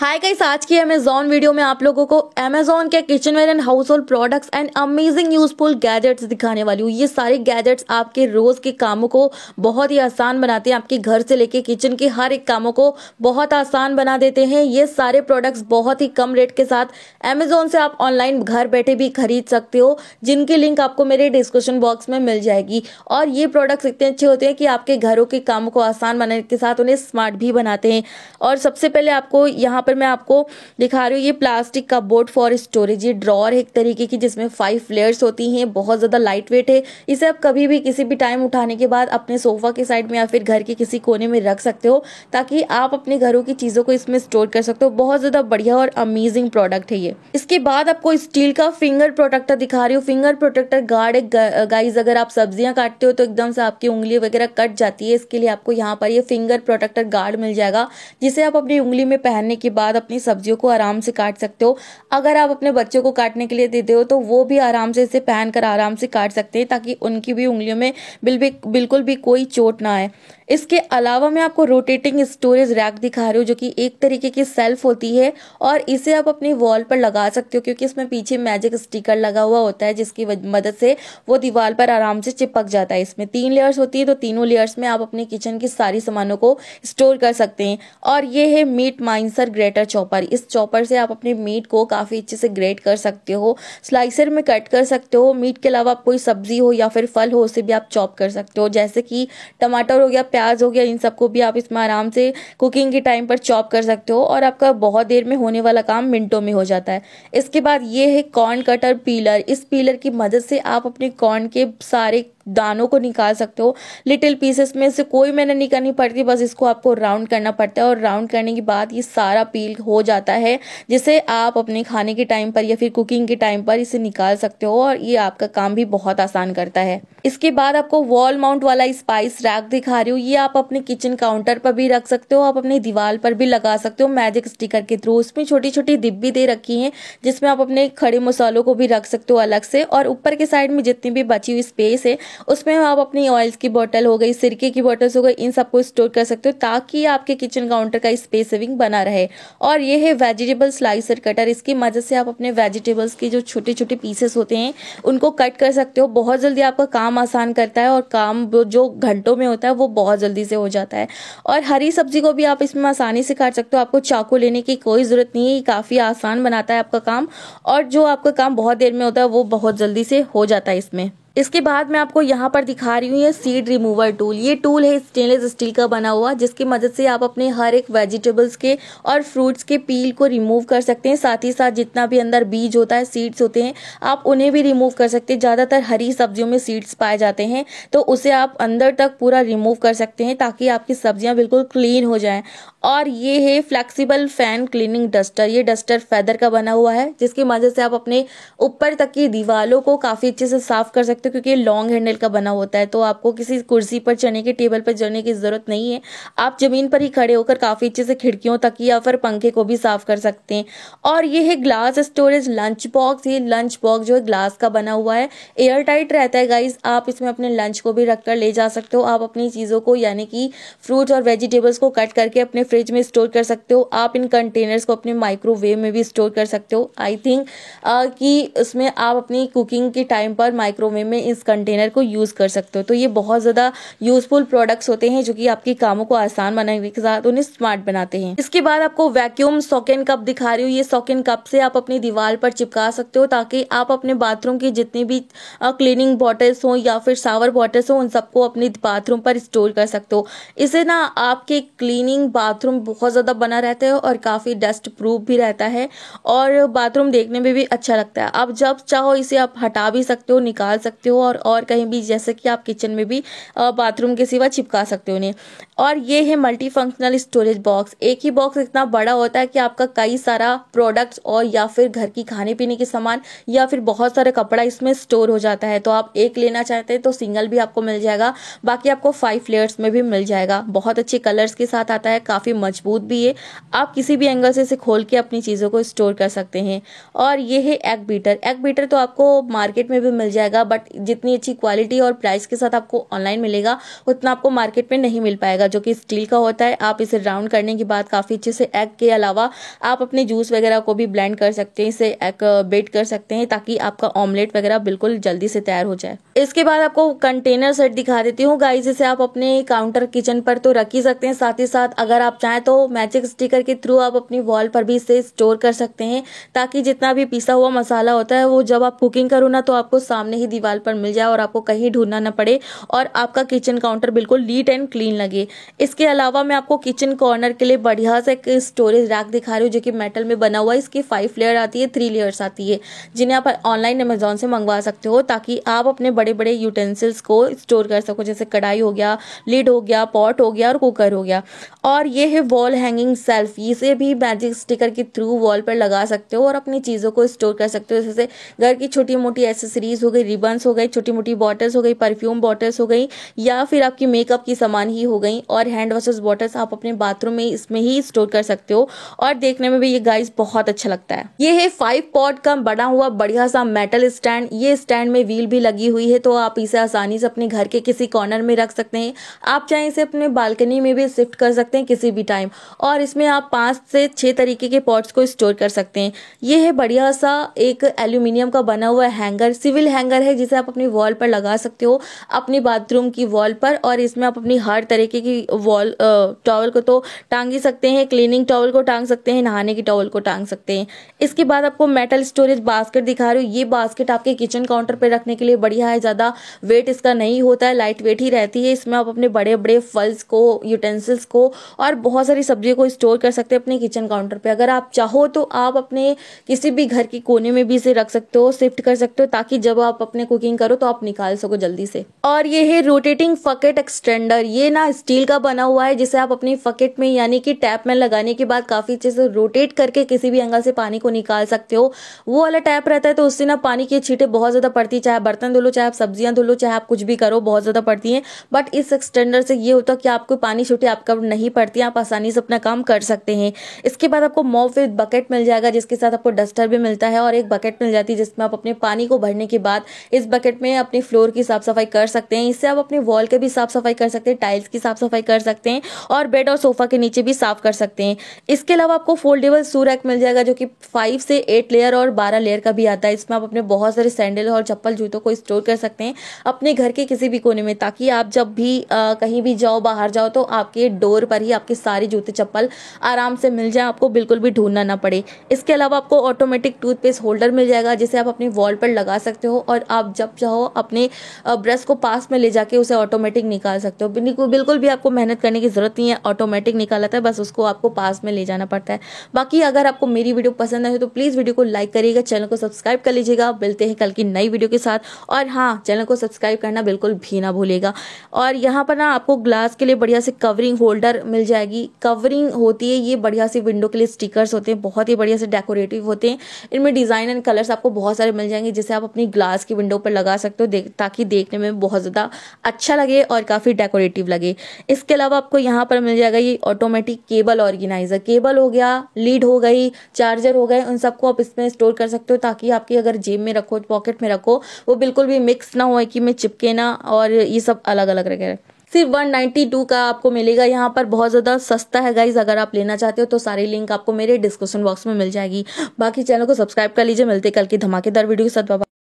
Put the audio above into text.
hi guys आज की Amazon video में आप लोगों को अमेजोन के kitchenware and household products and amazing useful gadgets दिखाने वाली हूँ ये सारे गैजेट्स आपके रोज के कामों को बहुत ही आसान बनाते हैं आपके घर से लेके किचन के हर एक कामों को बहुत आसान बना देते हैं ये सारे प्रोडक्ट्स बहुत ही कम रेट के साथ अमेजोन से आप ऑनलाइन घर बैठे भी खरीद सकते हो जिनकी लिंक आपको मेरे डिस्क्रिप्शन बॉक्स में मिल जाएगी और ये प्रोडक्ट्स इतने अच्छे होते हैं कि आपके घरों के कामों को आसान बनाने के साथ उन्हें स्मार्ट भी बनाते हैं और सबसे पहले आपको यहाँ पर मैं आपको दिखा रही हूँ ये प्लास्टिक का बोर्ड फॉर स्टोरेज ये ड्रॉर है एक तरीके की जिसमें फाइव लेयर्स होती हैं बहुत ज़्यादा लाइट वेट है इसे आप कभी भी किसी भी टाइम उठाने के बाद अपने सोफा के साइड में या फिर घर के किसी कोने में रख सकते हो ताकि आप अपने घरों की चीज़ों को इसमें स्टोर कर सकते हो बहुत ज़्यादा बढ़िया और अमेजिंग प्रोडक्ट है ये इसके बाद आपको स्टील का फिंगर प्रोटेक्टर दिखा रही हूँ फिंगर प्रोटेक्टर गार्ड गाइज अगर आप सब्जियाँ काटते हो तो एकदम से आपकी उंगली वगैरह कट जाती है इसके लिए आपको यहाँ पर ये फिंगर प्रोटेक्टर गार्ड मिल जाएगा जिसे आप अपनी उंगली में पहनने के बाद अपनी सब्जियों को आराम से काट सकते हो अगर आप अपने बच्चों को काटने के लिए देते हो तो वो भी आराम से इसे पहन कर आराम से काट सकते हैं ताकि उनकी भी उंगलियों में बिल्कुल भी कोई चोट ना आए इसके अलावा मैं आपको रोटेटिंग स्टोरेज रैक दिखा रही हूँ जो कि एक तरीके की सेल्फ होती है और इसे आप अपनी वॉल पर लगा सकते हो क्योंकि इसमें पीछे मैजिक स्टिकर लगा हुआ होता है जिसकी मदद से वो दीवार पर आराम से चिपक जाता है इसमें तीन लेयर्स होती है तो तीनों लेयर्स में आप अपने किचन की सारी सामानों को स्टोर कर सकते हैं और ये है meat mincer grade grater chopper इस चॉपर से आप अपने मीट को काफ़ी अच्छे से ग्रेट कर सकते हो स्लाइसर में कट कर सकते हो मीट के अलावा कोई सब्जी हो या फिर फल हो उसे भी आप चॉप कर सकते हो जैसे कि टमाटर हो गया प्याज हो गया इन सबको भी आप इसमें आराम से कुकिंग के टाइम पर चॉप कर सकते हो और आपका बहुत देर में होने वाला काम मिनटों में हो जाता है इसके बाद ये है कॉर्न कटर पीलर इस पीलर की मदद से आप अपने कॉर्न के सारे दानों को निकाल सकते हो लिटिल पीसेस में से कोई मैंने नहीं करनी पड़ती बस इसको आपको राउंड करना पड़ता है और राउंड करने के बाद ये सारा पील हो जाता है जिसे आप अपने खाने के टाइम पर या फिर कुकिंग के टाइम पर इसे निकाल सकते हो और ये आपका काम भी बहुत आसान करता है इसके बाद आपको वॉल माउंट वाला स्पाइस रैक दिखा रही हूँ ये आप अपने किचन काउंटर पर भी रख सकते हो आप अपनी दीवार पर भी लगा सकते हो मैजिक स्टिकर के थ्रू उसमें छोटी छोटी डिब्बी दे रखी है जिसमें आप अपने खड़े मसालों को भी रख सकते हो अलग से और ऊपर के साइड में जितनी भी बची हुई स्पेस है उसमें आप अपनी ऑयल्स की बॉटल हो गई सिरके की बॉटल्स हो गई इन सबको स्टोर कर सकते हो ताकि आपके किचन काउंटर का स्पेस सेविंग बना रहे और ये है वेजिटेबल स्लाइसर कटर इसकी मदद से आप अपने वेजिटेबल्स के जो छोटे छोटे पीसेस होते हैं उनको कट कर सकते हो बहुत जल्दी आपका काम आसान करता है और काम जो घंटों में होता है वो बहुत जल्दी से हो जाता है और हरी सब्जी को भी आप इसमें आसानी से काट सकते हो आपको चाकू लेने की कोई ज़रूरत नहीं है काफ़ी आसान बनाता है आपका काम और जो आपका काम बहुत देर में होता है वो बहुत जल्दी से हो जाता है इसमें इसके बाद मैं आपको यहाँ पर दिखा रही हूँ ये सीड रिमूवर टूल ये टूल है स्टेनलेस स्टील का बना हुआ जिसकी मदद से आप अपने हर एक वेजिटेबल्स के और फ्रूट्स के पील को रिमूव कर सकते हैं साथ ही साथ जितना भी अंदर बीज होता है सीड्स होते हैं आप उन्हें भी रिमूव कर सकते हैं ज़्यादातर हरी सब्जियों में सीड्स पाए जाते हैं तो उसे आप अंदर तक पूरा रिमूव कर सकते हैं ताकि आपकी सब्जियाँ बिल्कुल क्लीन हो जाएँ और ये है फ्लेक्सिबल फैन क्लीनिंग डस्टर ये डस्टर फैदर का बना हुआ है जिसकी मदद से आप अपने ऊपर तक की दीवारों को काफ़ी अच्छे से साफ कर सकते हो क्योंकि ये लॉन्ग हैंडल का बना होता है तो आपको किसी कुर्सी पर चढ़ने के टेबल पर चढ़ने की ज़रूरत नहीं है आप ज़मीन पर ही खड़े होकर काफ़ी अच्छे से खिड़कियों तक या फिर पंखे को भी साफ़ कर सकते हैं और ये है ग्लास स्टोरेज लंच बॉक्स ये लंच बॉक्स जो है ग्लास का बना हुआ है एयर टाइट रहता है गाइज आप इसमें अपने लंच को भी रखकर ले जा सकते हो आप अपनी चीज़ों को यानी कि फ्रूट और वेजिटेबल्स को कट करके अपने फ्रिज में स्टोर कर सकते हो आप इन कंटेनर्स को अपने माइक्रोवेव में भी स्टोर कर सकते हो आई थिंक कि उसमें आप अपनी कुकिंग के टाइम पर माइक्रोवेव में इस कंटेनर को यूज़ कर सकते हो तो ये बहुत ज़्यादा यूज़फुल प्रोडक्ट्स होते हैं जो कि आपके कामों को आसान बनाने के साथ उन्हें स्मार्ट बनाते हैं इसके बाद आपको वैक्यूम सॉकेन कप दिखा रही हूँ ये सॉकेन कप से आप अपनी दीवार पर चिपका सकते हो ताकि आप अपने बाथरूम की जितनी भी क्लीनिंग बॉटल्स हों या फिर सावर बॉटल्स हों उन सबको अपने बाथरूम पर स्टोर कर सकते हो इसे ना आपके क्लीनिंग बाथरूम बाथरूम बहुत ज़्यादा बना रहता है और काफ़ी डस्ट प्रूफ भी रहता है और बाथरूम देखने में भी अच्छा लगता है आप जब चाहो इसे आप हटा भी सकते हो निकाल सकते हो और और कहीं भी जैसे कि आप किचन में भी बाथरूम के सिवा चिपका सकते हो उन्हें और ये है मल्टी फंक्शनल स्टोरेज बॉक्स एक ही बॉक्स इतना बड़ा होता है कि आपका कई सारा प्रोडक्ट्स और या फिर घर की खाने पीने के सामान या फिर बहुत सारे कपड़ा इसमें स्टोर हो जाता है तो आप एक लेना चाहते हैं तो सिंगल भी आपको मिल जाएगा बाकी आपको फाइव फ्लेयर्स में भी मिल जाएगा बहुत अच्छे कलर्स के साथ आता है काफ़ी काफ़ी मजबूत भी है आप किसी भी एंगल से इसे खोल के अपनी चीज़ों को स्टोर कर सकते हैं और ये है एग बीटर एग बीटर तो आपको मार्केट में भी मिल जाएगा बट जितनी अच्छी क्वालिटी और प्राइस के साथ आपको ऑनलाइन मिलेगा उतना आपको मार्केट में नहीं मिल पाएगा जो कि स्टील का होता है आप इसे राउंड करने के बाद काफ़ी अच्छे से एग के अलावा आप अपने जूस वगैरह को भी ब्लेंड कर सकते हैं इसे एग बेट uh, कर सकते हैं ताकि आपका ऑमलेट वगैरह बिल्कुल जल्दी से तैयार हो जाए इसके बाद आपको कंटेनर सेट दिखा देती हूँ गाइस इसे आप अपने काउंटर किचन पर तो रख ही सकते हैं साथ ही साथ अगर आप आप चाहें तो मैजिक स्टिकर के थ्रू आप अपनी वॉल पर भी इसे स्टोर कर सकते हैं ताकि जितना भी पिसा हुआ मसाला होता है वो जब आप कुकिंग करो ना तो आपको सामने ही दीवार पर मिल जाए और आपको कहीं ढूंढना ना पड़े और आपका किचन काउंटर बिल्कुल नीट एंड क्लीन लगे इसके अलावा मैं आपको किचन कॉर्नर के लिए बढ़िया से एक स्टोरेज रैक दिखा रही हूँ जो कि मेटल में बना हुआ है इसकी फाइव लेयर आती है थ्री लेयर्स आती है जिन्हें आप ऑनलाइन अमेजोन से मंगवा सकते हो ताकि आप अपने बड़े बड़े यूटेंसिल्स को स्टोर कर सको जैसे कढ़ाई हो गया लीड हो गया पॉट हो गया और कुकर हो गया और ये है वॉल हैंगिंग सेल्फ इसे भी मैजिक स्टिकर के थ्रू वॉल पर लगा सकते हो और अपनी चीज़ों को स्टोर कर सकते हो जैसे घर की छोटी मोटी एसेसरीज हो गई रिबन्स हो गई छोटी मोटी बॉटल्स हो गई परफ्यूम बॉटल्स हो गई या फिर आपकी मेकअप की सामान ही हो गई और हैंड वॉशेज बॉटल्स आप अपने बाथरूम में इसमें ही स्टोर कर सकते हो और देखने में भी ये गाइस बहुत अच्छा लगता है ये है फाइव पॉट का बना हुआ बढ़िया सा मेटल स्टैंड ये स्टैंड में व्हील भी लगी हुई है तो आप इसे आसानी से अपने घर के किसी कॉर्नर में रख सकते हैं आप चाहे इसे अपने बालकनी में भी शिफ्ट कर सकते हैं किसी भी टाइम और इसमें आप पाँच से छः तरीके के पॉट्स को स्टोर कर सकते हैं ये है बढ़िया सा एक एल्यूमिनियम का बना हुआ हैंगर सिविल हैंगर है जिसे आप अपनी वॉल पर लगा सकते हो अपने बाथरूम की वॉल पर और इसमें आप अपनी हर तरीके की वॉल टॉवल को तो टांग ही सकते हैं क्लीनिंग टॉवल को टांग सकते हैं नहाने की टॉवल को टांग सकते हैं इसके बाद आपको मेटल स्टोरेज बास्केट दिखा रही हूँ ये बास्केट आपके किचन काउंटर पर रखने के लिए बढ़िया है ज़्यादा वेट इसका नहीं होता है लाइट वेट ही रहती है इसमें आप अपने बड़े बड़े फल्स को यूटेंसिल्स को और बहुत सारी सब्जियों को स्टोर कर सकते हैं अपने किचन काउंटर पे अगर आप चाहो तो आप अपने किसी भी घर के कोने में भी इसे रख सकते हो शिफ्ट कर सकते हो ताकि जब आप अपने कुकिंग करो तो आप निकाल सको जल्दी से और ये है रोटेटिंग फकेट एक्सटेंडर ये ना स्टील का बना हुआ है जिसे आप अपनी फकेट में यानी कि टैप में लगाने के बाद काफ़ी अच्छे से रोटेट करके किसी भी एंगल से पानी को निकाल सकते हो वो वाला टैप रहता है तो उससे ना पानी की छीटें बहुत ज़्यादा पड़ती चाहे बर्तन धो लो चाहे आप सब्जियां धो लो चाहे आप कुछ भी करो बहुत ज़्यादा पड़ती है बट इस एक्सटेंडर से ये होता है कि आपको पानी छूटे आपका नहीं पड़ती आप आप आसानी से अपना काम कर सकते हैं इसके बाद आपको मॉप विद बकेट मिल जाएगा जिसके साथ आपको डस्टर भी मिलता है और एक बकेट मिल जाती है जिसमें आप अपने पानी को भरने के बाद इस बकेट में अपने फ्लोर की साफ सफाई कर सकते हैं इससे आप अपने वॉल के भी साफ सफाई कर सकते हैं टाइल्स की साफ सफाई कर सकते हैं और बेड और सोफा के नीचे भी साफ कर सकते हैं इसके अलावा आपको फोल्डेबल सू रैक मिल जाएगा जो कि फाइव से एट लेयर और बारह लेयर का भी आता है इसमें आप अपने बहुत सारे सैंडल और चप्पल जूतों को स्टोर कर सकते हैं अपने घर के किसी भी कोने में ताकि आप जब भी आ, कहीं भी जाओ बाहर जाओ तो आपके डोर पर ही आपके सारी जूते चप्पल आराम से मिल जाए आपको बिल्कुल भी ढूंढना ना पड़े इसके अलावा आपको ऑटोमेटिक टूथपेस्ट होल्डर मिल जाएगा जिसे आप अपनी वॉल पर लगा सकते हो और आप जब चाहो अपने ब्रश को पास में ले जाके उसे ऑटोमेटिक निकाल सकते हो बिल्कुल भी आपको मेहनत करने की ज़रूरत नहीं है ऑटोमेटिक निकालता है बस उसको आपको पास में ले जाना पड़ता है बाकी अगर आपको मेरी वीडियो पसंद आए तो प्लीज़ वीडियो को लाइक करिएगा चैनल को सब्सक्राइब कर लीजिएगा मिलते हैं कल की नई वीडियो के साथ और हाँ चैनल को सब्सक्राइब करना बिल्कुल भी ना भूलेगा और यहाँ पर ना आपको ग्लास के लिए बढ़िया से कवरिंग होल्डर मिल जाएगी जाएगी कवरिंग होती है ये बढ़िया से विंडो के लिए स्टिकर्स होते हैं बहुत ही बढ़िया से डेकोरेटिव होते हैं इनमें डिज़ाइन एंड कलर्स आपको बहुत सारे मिल जाएंगे जिसे आप अपनी ग्लास की विंडो पर लगा सकते हो देख ताकि देखने में बहुत ज़्यादा अच्छा लगे और काफ़ी डेकोरेटिव लगे इसके अलावा आपको यहाँ पर मिल जाएगा ये ऑटोमेटिक केबल ऑर्गेनाइज़र केबल हो गया लीड हो गई चार्जर हो गए उन सबको आप इसमें स्टोर कर सकते हो ताकि आपकी अगर जेब में रखो पॉकेट में रखो वो बिल्कुल भी मिक्स ना हो कि मैं चिपके ना और ये सब अलग अलग रखे सिर्फ 192 का आपको मिलेगा यहाँ पर बहुत ज़्यादा सस्ता है गाइज अगर आप लेना चाहते हो तो सारी लिंक आपको मेरे डिस्क्रिप्शन बॉक्स में मिल जाएगी बाकी चैनल को सब्सक्राइब कर लीजिए मिलते कल की धमाकेदार वीडियो के साथ